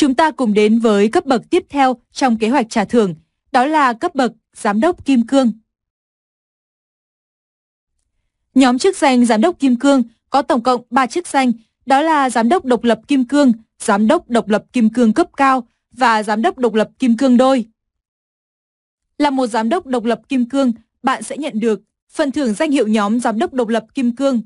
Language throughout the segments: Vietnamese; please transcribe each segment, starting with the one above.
Chúng ta cùng đến với cấp bậc tiếp theo trong kế hoạch trả thưởng, đó là cấp bậc Giám đốc Kim Cương. Nhóm chức danh Giám đốc Kim Cương có tổng cộng 3 chức danh, đó là Giám đốc Độc lập Kim Cương, Giám đốc Độc lập Kim Cương cấp cao và Giám đốc Độc lập Kim Cương đôi. Là một Giám đốc Độc lập Kim Cương, bạn sẽ nhận được phần thưởng danh hiệu nhóm Giám đốc Độc lập Kim Cương,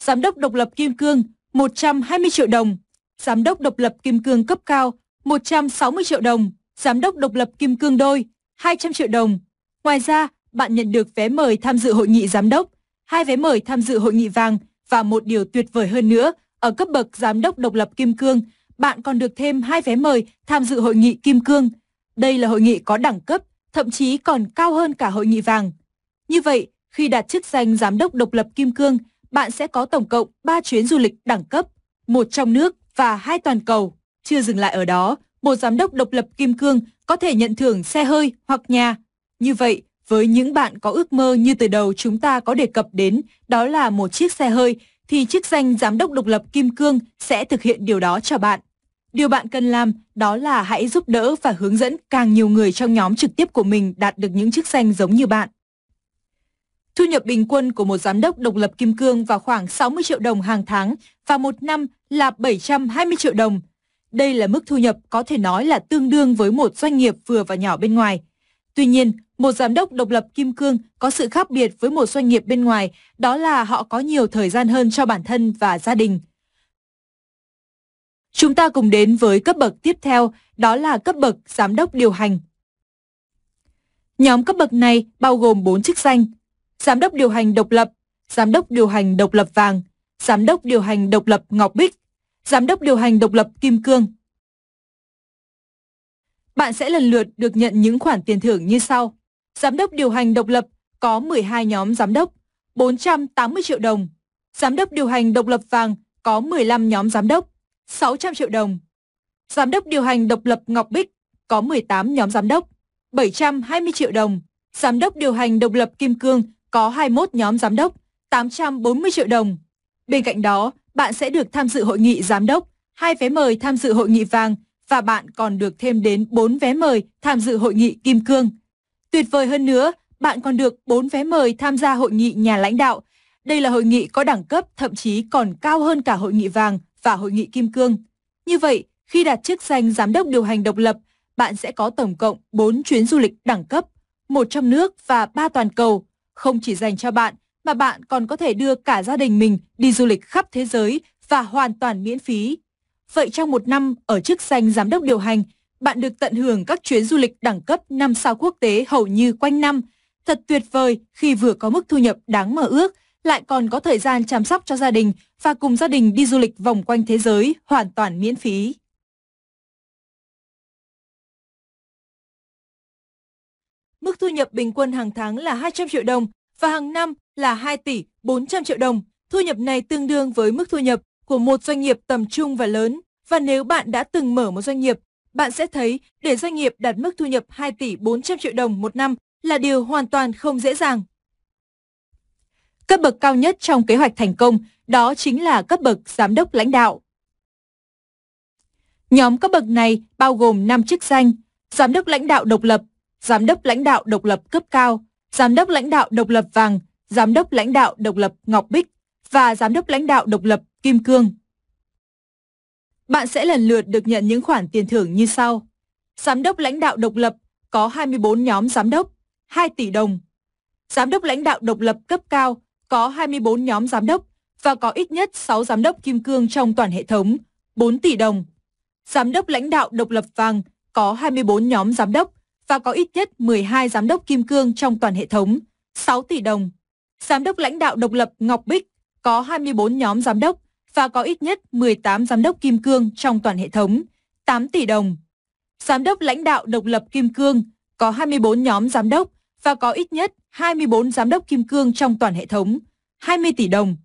Giám đốc Độc lập Kim Cương 120 triệu đồng, Giám đốc độc lập kim cương cấp cao 160 triệu đồng, Giám đốc độc lập kim cương đôi 200 triệu đồng. Ngoài ra, bạn nhận được vé mời tham dự hội nghị giám đốc, hai vé mời tham dự hội nghị vàng và một điều tuyệt vời hơn nữa, ở cấp bậc giám đốc độc lập kim cương, bạn còn được thêm hai vé mời tham dự hội nghị kim cương. Đây là hội nghị có đẳng cấp, thậm chí còn cao hơn cả hội nghị vàng. Như vậy, khi đạt chức danh giám đốc độc lập kim cương, bạn sẽ có tổng cộng 3 chuyến du lịch đẳng cấp, một trong nước, và hai toàn cầu. Chưa dừng lại ở đó, một giám đốc độc lập kim cương có thể nhận thưởng xe hơi hoặc nhà. Như vậy, với những bạn có ước mơ như từ đầu chúng ta có đề cập đến, đó là một chiếc xe hơi, thì chức danh giám đốc độc lập kim cương sẽ thực hiện điều đó cho bạn. Điều bạn cần làm đó là hãy giúp đỡ và hướng dẫn càng nhiều người trong nhóm trực tiếp của mình đạt được những chức danh giống như bạn. Thu nhập bình quân của một giám đốc độc lập kim cương vào khoảng 60 triệu đồng hàng tháng và một năm là 720 triệu đồng. Đây là mức thu nhập có thể nói là tương đương với một doanh nghiệp vừa và nhỏ bên ngoài. Tuy nhiên, một giám đốc độc lập kim cương có sự khác biệt với một doanh nghiệp bên ngoài, đó là họ có nhiều thời gian hơn cho bản thân và gia đình. Chúng ta cùng đến với cấp bậc tiếp theo, đó là cấp bậc giám đốc điều hành. Nhóm cấp bậc này bao gồm 4 chức danh: giám đốc điều hành độc lập, giám đốc điều hành độc lập vàng, Giám đốc điều hành độc lập Ngọc Bích, Giám đốc điều hành độc lập Kim Cương. Bạn sẽ lần lượt được nhận những khoản tiền thưởng như sau. Giám đốc điều hành độc lập có 12 nhóm giám đốc, 480 triệu đồng. Giám đốc điều hành độc lập vàng có 15 nhóm giám đốc, 600 triệu đồng. Giám đốc điều hành độc lập Ngọc Bích có 18 nhóm giám đốc, 720 triệu đồng. Giám đốc điều hành độc lập Kim Cương có 21 nhóm giám đốc, 840 triệu đồng. Bên cạnh đó, bạn sẽ được tham dự hội nghị giám đốc, hai vé mời tham dự hội nghị vàng và bạn còn được thêm đến 4 vé mời tham dự hội nghị kim cương. Tuyệt vời hơn nữa, bạn còn được 4 vé mời tham gia hội nghị nhà lãnh đạo. Đây là hội nghị có đẳng cấp thậm chí còn cao hơn cả hội nghị vàng và hội nghị kim cương. Như vậy, khi đạt chức danh giám đốc điều hành độc lập, bạn sẽ có tổng cộng 4 chuyến du lịch đẳng cấp, một trong nước và ba toàn cầu, không chỉ dành cho bạn mà bạn còn có thể đưa cả gia đình mình đi du lịch khắp thế giới và hoàn toàn miễn phí. Vậy trong một năm ở chức danh giám đốc điều hành, bạn được tận hưởng các chuyến du lịch đẳng cấp 5 sao quốc tế hầu như quanh năm. Thật tuyệt vời khi vừa có mức thu nhập đáng mơ ước, lại còn có thời gian chăm sóc cho gia đình và cùng gia đình đi du lịch vòng quanh thế giới hoàn toàn miễn phí. Mức thu nhập bình quân hàng tháng là 200 triệu đồng và hàng năm là 2 tỷ 400 triệu đồng. Thu nhập này tương đương với mức thu nhập của một doanh nghiệp tầm trung và lớn. Và nếu bạn đã từng mở một doanh nghiệp, bạn sẽ thấy để doanh nghiệp đạt mức thu nhập 2 tỷ 400 triệu đồng một năm là điều hoàn toàn không dễ dàng. Cấp bậc cao nhất trong kế hoạch thành công đó chính là cấp bậc giám đốc lãnh đạo. Nhóm cấp bậc này bao gồm 5 chức danh, giám đốc lãnh đạo độc lập, giám đốc lãnh đạo độc lập cấp cao, Giám đốc lãnh đạo độc lập Vàng, Giám đốc lãnh đạo độc lập Ngọc Bích và Giám đốc lãnh đạo độc lập Kim Cương. Bạn sẽ lần lượt được nhận những khoản tiền thưởng như sau. Giám đốc lãnh đạo độc lập có 24 nhóm giám đốc, 2 tỷ đồng. Giám đốc lãnh đạo độc lập cấp cao có 24 nhóm giám đốc và có ít nhất 6 giám đốc kim cương trong toàn hệ thống, 4 tỷ đồng. Giám đốc lãnh đạo độc lập vàng có 24 nhóm giám đốc và có ít nhất 12 giám đốc kim cương trong toàn hệ thống, 6 tỷ đồng. Giám đốc lãnh đạo độc lập Ngọc Bích có 24 nhóm giám đốc và có ít nhất 18 giám đốc kim cương trong toàn hệ thống, 8 tỷ đồng. Giám đốc lãnh đạo độc lập kim cương có 24 nhóm giám đốc và có ít nhất 24 giám đốc kim cương trong toàn hệ thống, 20 tỷ đồng.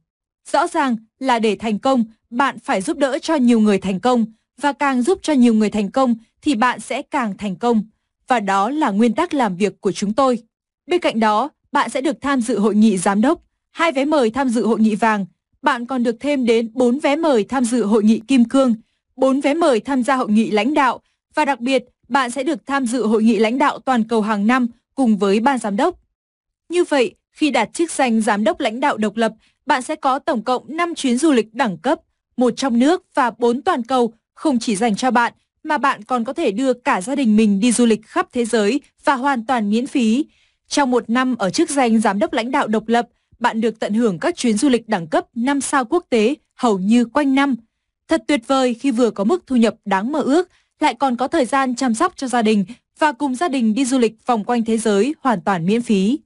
Rõ ràng là để thành công, bạn phải giúp đỡ cho nhiều người thành công và càng giúp cho nhiều người thành công thì bạn sẽ càng thành công và đó là nguyên tắc làm việc của chúng tôi. Bên cạnh đó, bạn sẽ được tham dự hội nghị giám đốc, hai vé mời tham dự hội nghị vàng, bạn còn được thêm đến 4 vé mời tham dự hội nghị kim cương, 4 vé mời tham gia hội nghị lãnh đạo và đặc biệt bạn sẽ được tham dự hội nghị lãnh đạo toàn cầu hàng năm cùng với ban giám đốc. Như vậy, khi đạt chức danh giám đốc lãnh đạo độc lập, bạn sẽ có tổng cộng 5 chuyến du lịch đẳng cấp, một trong nước và 4 toàn cầu, không chỉ dành cho bạn mà bạn còn có thể đưa cả gia đình mình đi du lịch khắp thế giới và hoàn toàn miễn phí. Trong một năm ở chức danh giám đốc lãnh đạo độc lập, bạn được tận hưởng các chuyến du lịch đẳng cấp 5 sao quốc tế hầu như quanh năm. Thật tuyệt vời khi vừa có mức thu nhập đáng mơ ước, lại còn có thời gian chăm sóc cho gia đình và cùng gia đình đi du lịch vòng quanh thế giới hoàn toàn miễn phí.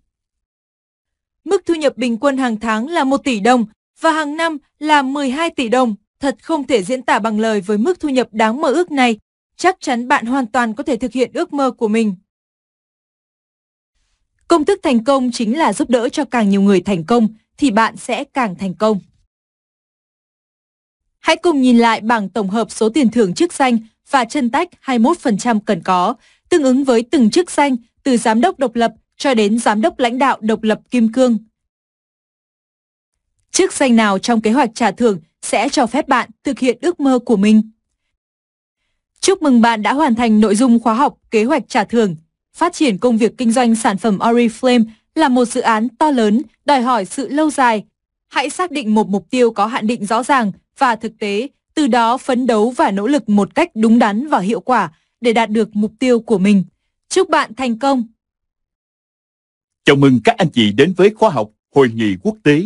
Mức thu nhập bình quân hàng tháng là 1 tỷ đồng và hàng năm là 12 tỷ đồng. Thật không thể diễn tả bằng lời với mức thu nhập đáng mơ ước này chắc chắn bạn hoàn toàn có thể thực hiện ước mơ của mình. Công thức thành công chính là giúp đỡ cho càng nhiều người thành công thì bạn sẽ càng thành công. Hãy cùng nhìn lại bảng tổng hợp số tiền thưởng chức danh và chân tách 21% cần có, tương ứng với từng chức danh từ giám đốc độc lập cho đến giám đốc lãnh đạo độc lập kim cương. Chức danh nào trong kế hoạch trả thưởng sẽ cho phép bạn thực hiện ước mơ của mình? Chúc mừng bạn đã hoàn thành nội dung khóa học Kế hoạch trả thưởng. Phát triển công việc kinh doanh sản phẩm Oriflame là một dự án to lớn, đòi hỏi sự lâu dài. Hãy xác định một mục tiêu có hạn định rõ ràng và thực tế, từ đó phấn đấu và nỗ lực một cách đúng đắn và hiệu quả để đạt được mục tiêu của mình. Chúc bạn thành công! Chào mừng các anh chị đến với khóa học Hội nghị quốc tế.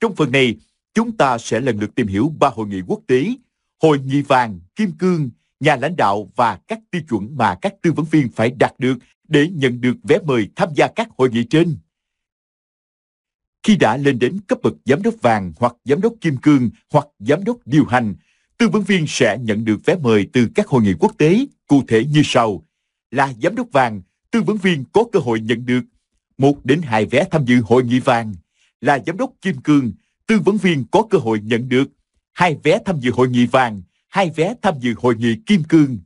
Trong phần này, chúng ta sẽ lần lượt tìm hiểu ba hội nghị quốc tế hội nghị vàng, kim cương, nhà lãnh đạo và các tiêu chuẩn mà các tư vấn viên phải đạt được để nhận được vé mời tham gia các hội nghị trên. Khi đã lên đến cấp bậc giám đốc vàng hoặc giám đốc kim cương hoặc giám đốc điều hành, tư vấn viên sẽ nhận được vé mời từ các hội nghị quốc tế cụ thể như sau. Là giám đốc vàng, tư vấn viên có cơ hội nhận được một đến hai vé tham dự hội nghị vàng. Là giám đốc kim cương, tư vấn viên có cơ hội nhận được hai vé tham dự hội nghị vàng, hai vé tham dự hội nghị kim cương.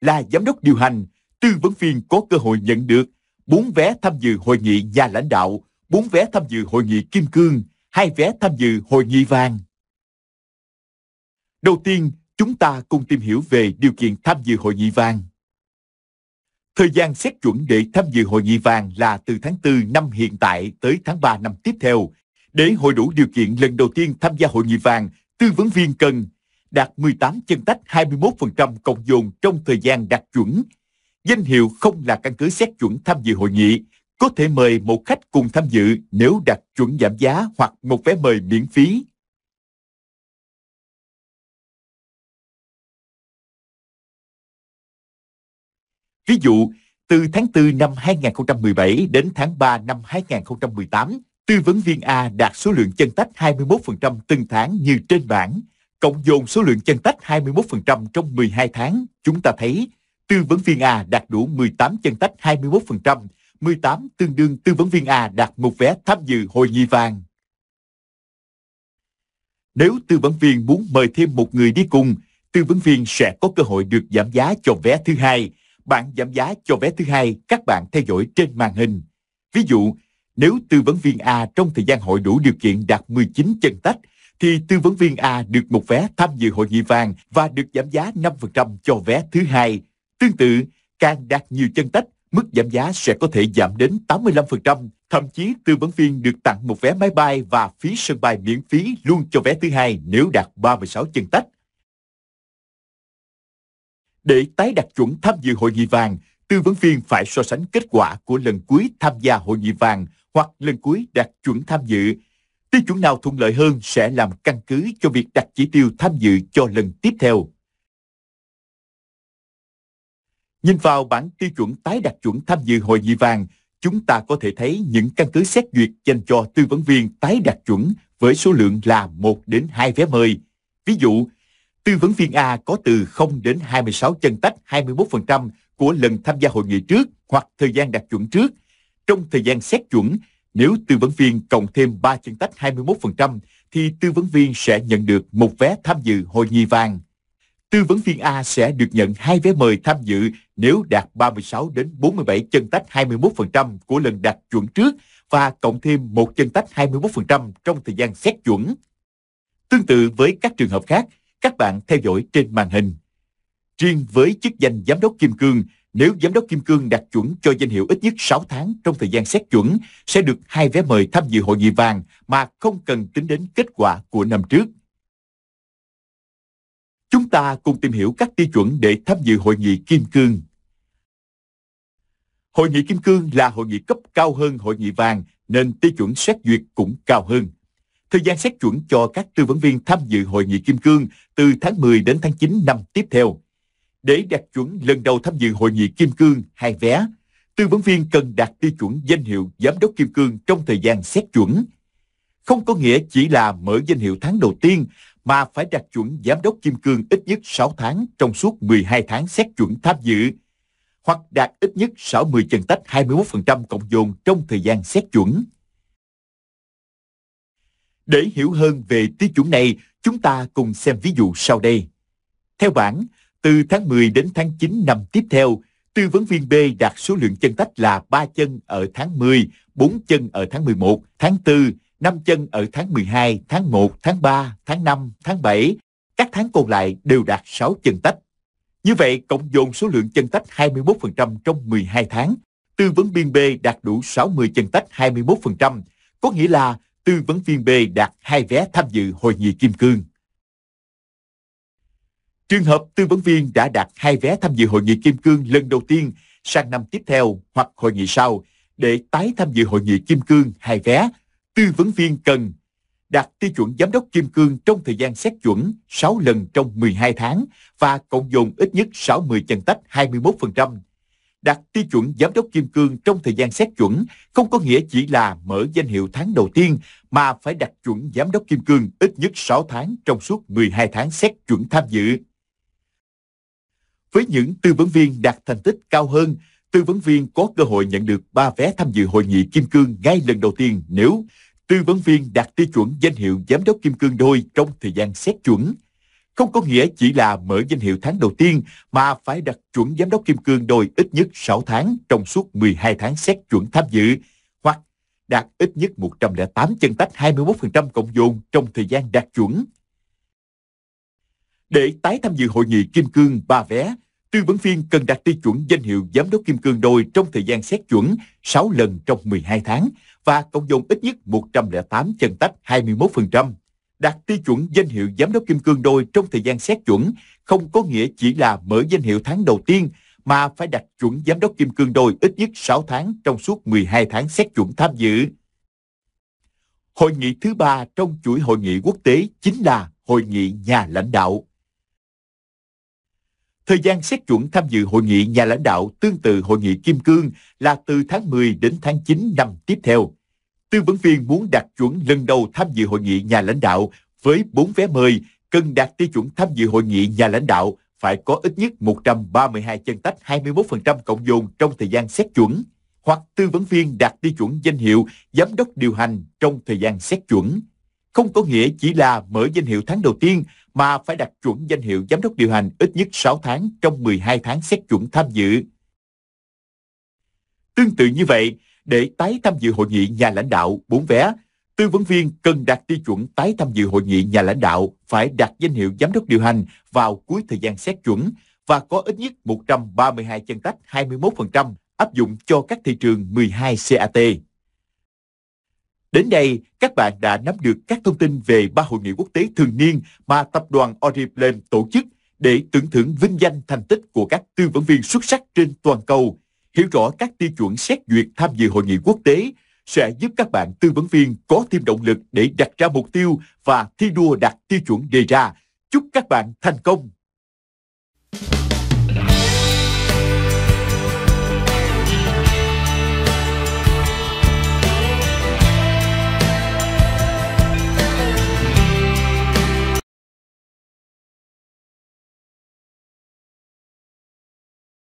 Là giám đốc điều hành, tư vấn viên có cơ hội nhận được bốn vé tham dự hội nghị nhà lãnh đạo, bốn vé tham dự hội nghị kim cương, hai vé tham dự hội nghị vàng. Đầu tiên, chúng ta cùng tìm hiểu về điều kiện tham dự hội nghị vàng. Thời gian xét chuẩn để tham dự hội nghị vàng là từ tháng 4 năm hiện tại tới tháng 3 năm tiếp theo. Để hội đủ điều kiện lần đầu tiên tham gia hội nghị vàng tư vấn viên cần đạt 18 chân tách 21% cộng dồn trong thời gian đạt chuẩn. Danh hiệu không là căn cứ xét chuẩn tham dự hội nghị, có thể mời một khách cùng tham dự nếu đạt chuẩn giảm giá hoặc một vé mời miễn phí. Ví dụ, từ tháng 4 năm 2017 đến tháng 3 năm 2018, Tư vấn viên A đạt số lượng chân tách 21% từng tháng như trên bảng. Cộng dồn số lượng chân tách 21% trong 12 tháng, chúng ta thấy tư vấn viên A đạt đủ 18 chân tách 21%, 18 tương đương tư vấn viên A đạt một vé tham dự hội nghị vàng. Nếu tư vấn viên muốn mời thêm một người đi cùng, tư vấn viên sẽ có cơ hội được giảm giá cho vé thứ hai. Bạn giảm giá cho vé thứ hai, các bạn theo dõi trên màn hình. Ví dụ, nếu tư vấn viên A trong thời gian hội đủ điều kiện đạt 19 chân tách, thì tư vấn viên A được một vé tham dự hội nghị vàng và được giảm giá 5% cho vé thứ hai. Tương tự, càng đạt nhiều chân tách, mức giảm giá sẽ có thể giảm đến 85%. Thậm chí tư vấn viên được tặng một vé máy bay và phí sân bay miễn phí luôn cho vé thứ hai nếu đạt 36 chân tách. Để tái đặt chuẩn tham dự hội nghị vàng, tư vấn viên phải so sánh kết quả của lần cuối tham gia hội nghị vàng hoặc lần cuối đạt chuẩn tham dự. Tiêu chuẩn nào thuận lợi hơn sẽ làm căn cứ cho việc đặt chỉ tiêu tham dự cho lần tiếp theo. Nhìn vào bản tiêu chuẩn tái đặt chuẩn tham dự hội nghị vàng, chúng ta có thể thấy những căn cứ xét duyệt dành cho tư vấn viên tái đặt chuẩn với số lượng là 1 đến 2 vé mời. Ví dụ, tư vấn viên A có từ 0 đến 26 chân tách 21% của lần tham gia hội nghị trước hoặc thời gian đặt chuẩn trước – trong thời gian xét chuẩn, nếu tư vấn viên cộng thêm 3 chân tách 21%, thì tư vấn viên sẽ nhận được một vé tham dự hội nghị vàng. Tư vấn viên A sẽ được nhận hai vé mời tham dự nếu đạt 36 đến 47 chân tách 21% của lần đạt chuẩn trước và cộng thêm một chân tách 21% trong thời gian xét chuẩn. Tương tự với các trường hợp khác, các bạn theo dõi trên màn hình. Riêng với chức danh giám đốc kim cương nếu giám đốc Kim Cương đạt chuẩn cho danh hiệu ít nhất 6 tháng trong thời gian xét chuẩn, sẽ được hai vé mời tham dự hội nghị vàng mà không cần tính đến kết quả của năm trước. Chúng ta cùng tìm hiểu các tiêu chuẩn để tham dự hội nghị Kim Cương. Hội nghị Kim Cương là hội nghị cấp cao hơn hội nghị vàng nên tiêu chuẩn xét duyệt cũng cao hơn. Thời gian xét chuẩn cho các tư vấn viên tham dự hội nghị Kim Cương từ tháng 10 đến tháng 9 năm tiếp theo. Để đạt chuẩn lần đầu tham dự hội nghị Kim Cương hai vé, tư vấn viên cần đạt tiêu chuẩn danh hiệu Giám đốc Kim Cương trong thời gian xét chuẩn. Không có nghĩa chỉ là mở danh hiệu tháng đầu tiên mà phải đạt chuẩn Giám đốc Kim Cương ít nhất 6 tháng trong suốt 12 tháng xét chuẩn tham dự hoặc đạt ít nhất 60 chân tách 21% cộng dồn trong thời gian xét chuẩn. Để hiểu hơn về tiêu chuẩn này, chúng ta cùng xem ví dụ sau đây. Theo bảng. Từ tháng 10 đến tháng 9 năm tiếp theo, tư vấn viên B đạt số lượng chân tách là 3 chân ở tháng 10, 4 chân ở tháng 11, tháng 4, 5 chân ở tháng 12, tháng 1, tháng 3, tháng 5, tháng 7. Các tháng còn lại đều đạt 6 chân tách. Như vậy, cộng dồn số lượng chân tách 21% trong 12 tháng. Tư vấn viên B đạt đủ 60 chân tách 21%, có nghĩa là tư vấn viên B đạt hai vé tham dự hội nghị kim cương. Trường hợp tư vấn viên đã đặt hai vé tham dự hội nghị kim cương lần đầu tiên sang năm tiếp theo hoặc hội nghị sau để tái tham dự hội nghị kim cương hai vé, tư vấn viên cần đặt tiêu chuẩn giám đốc kim cương trong thời gian xét chuẩn 6 lần trong 12 tháng và cộng dồn ít nhất 60 chân tách 21%. Đặt tiêu chuẩn giám đốc kim cương trong thời gian xét chuẩn không có nghĩa chỉ là mở danh hiệu tháng đầu tiên mà phải đặt chuẩn giám đốc kim cương ít nhất 6 tháng trong suốt 12 tháng xét chuẩn tham dự. Với những tư vấn viên đạt thành tích cao hơn, tư vấn viên có cơ hội nhận được 3 vé tham dự hội nghị kim cương ngay lần đầu tiên nếu tư vấn viên đạt tiêu chuẩn danh hiệu giám đốc kim cương đôi trong thời gian xét chuẩn. Không có nghĩa chỉ là mở danh hiệu tháng đầu tiên mà phải đạt chuẩn giám đốc kim cương đôi ít nhất 6 tháng trong suốt 12 tháng xét chuẩn tham dự hoặc đạt ít nhất 108 chân tách 21% cộng dồn trong thời gian đạt chuẩn. Để tái tham dự hội nghị kim cương ba vé, tư vấn viên cần đạt tiêu chuẩn danh hiệu giám đốc kim cương đôi trong thời gian xét chuẩn 6 lần trong 12 tháng và cộng dồn ít nhất 108 chân tách 21%. Đạt tiêu chuẩn danh hiệu giám đốc kim cương đôi trong thời gian xét chuẩn không có nghĩa chỉ là mở danh hiệu tháng đầu tiên mà phải đạt chuẩn giám đốc kim cương đôi ít nhất 6 tháng trong suốt 12 tháng xét chuẩn tham dự. Hội nghị thứ ba trong chuỗi hội nghị quốc tế chính là hội nghị nhà lãnh đạo Thời gian xét chuẩn tham dự hội nghị nhà lãnh đạo tương tự hội nghị Kim Cương là từ tháng 10 đến tháng 9 năm tiếp theo. Tư vấn viên muốn đạt chuẩn lần đầu tham dự hội nghị nhà lãnh đạo với 4 vé mời cần đạt tiêu chuẩn tham dự hội nghị nhà lãnh đạo phải có ít nhất 132 chân tách 21% cộng dồn trong thời gian xét chuẩn hoặc tư vấn viên đạt tiêu chuẩn danh hiệu giám đốc điều hành trong thời gian xét chuẩn không có nghĩa chỉ là mở danh hiệu tháng đầu tiên mà phải đặt chuẩn danh hiệu giám đốc điều hành ít nhất 6 tháng trong 12 tháng xét chuẩn tham dự. Tương tự như vậy, để tái tham dự hội nghị nhà lãnh đạo 4 vé, tư vấn viên cần đạt tiêu chuẩn tái tham dự hội nghị nhà lãnh đạo phải đặt danh hiệu giám đốc điều hành vào cuối thời gian xét chuẩn và có ít nhất 132 chân tách 21% áp dụng cho các thị trường 12 CAT. Đến đây, các bạn đã nắm được các thông tin về ba hội nghị quốc tế thường niên mà tập đoàn Oriflame tổ chức để tưởng thưởng vinh danh thành tích của các tư vấn viên xuất sắc trên toàn cầu. Hiểu rõ các tiêu chuẩn xét duyệt tham dự hội nghị quốc tế sẽ giúp các bạn tư vấn viên có thêm động lực để đặt ra mục tiêu và thi đua đạt tiêu chuẩn đề ra. Chúc các bạn thành công!